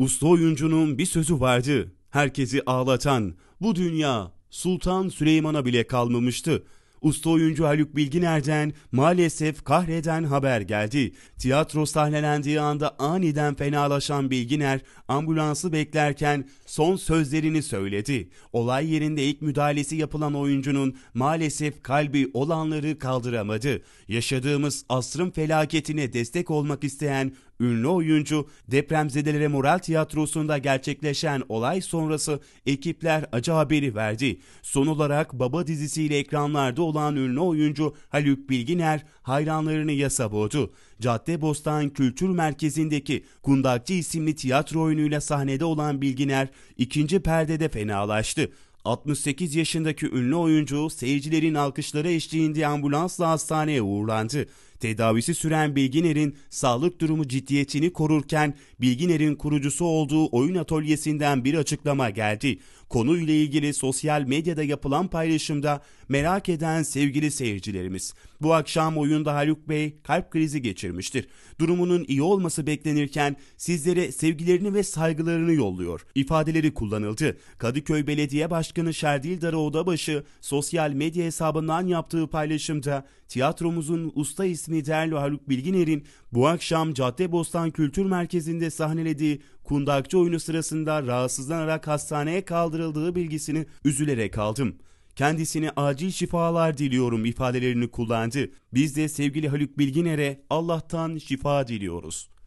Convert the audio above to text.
Usta oyuncunun bir sözü vardı. Herkesi ağlatan bu dünya Sultan Süleyman'a bile kalmamıştı. Usta oyuncu Haluk Bilginer'den maalesef kahreden haber geldi. Tiyatro sahnelendiği anda aniden fenalaşan Bilginer ambulansı beklerken son sözlerini söyledi. Olay yerinde ilk müdahalesi yapılan oyuncunun maalesef kalbi olanları kaldıramadı. Yaşadığımız asrın felaketine destek olmak isteyen Ünlü oyuncu depremzedelere moral tiyatrosunda gerçekleşen olay sonrası ekipler acı haberi verdi. Son olarak Baba dizisiyle ekranlarda olan ünlü oyuncu Haluk Bilginer hayranlarını yasa boğdu. Caddebostan Kültür Merkezi'ndeki Kundakçı isimli tiyatro oyunuyla sahnede olan Bilginer ikinci perdede fenalaştı. 68 yaşındaki ünlü oyuncu seyircilerin alkışları eşliğinde ambulansla hastaneye uğurlandı. Tedavisi süren Bilginer'in sağlık durumu ciddiyetini korurken Bilginer'in kurucusu olduğu oyun atölyesinden bir açıklama geldi. Konuyla ilgili sosyal medyada yapılan paylaşımda merak eden sevgili seyircilerimiz. Bu akşam oyunda Haluk Bey kalp krizi geçirmiştir. Durumunun iyi olması beklenirken sizlere sevgilerini ve saygılarını yolluyor. İfadeleri kullanıldı. Kadıköy Belediye Başkanı Şerdil Dara sosyal medya hesabından yaptığı paylaşımda tiyatromuzun usta ismi Niterli Haluk Bilginer'in bu akşam Caddebostan Kültür Merkezi'nde sahnelediği kundakçı oyunu sırasında rahatsızlanarak hastaneye kaldırıldığı bilgisini üzülerek aldım. Kendisine acil şifalar diliyorum ifadelerini kullandı. Biz de sevgili Haluk Bilginer'e Allah'tan şifa diliyoruz.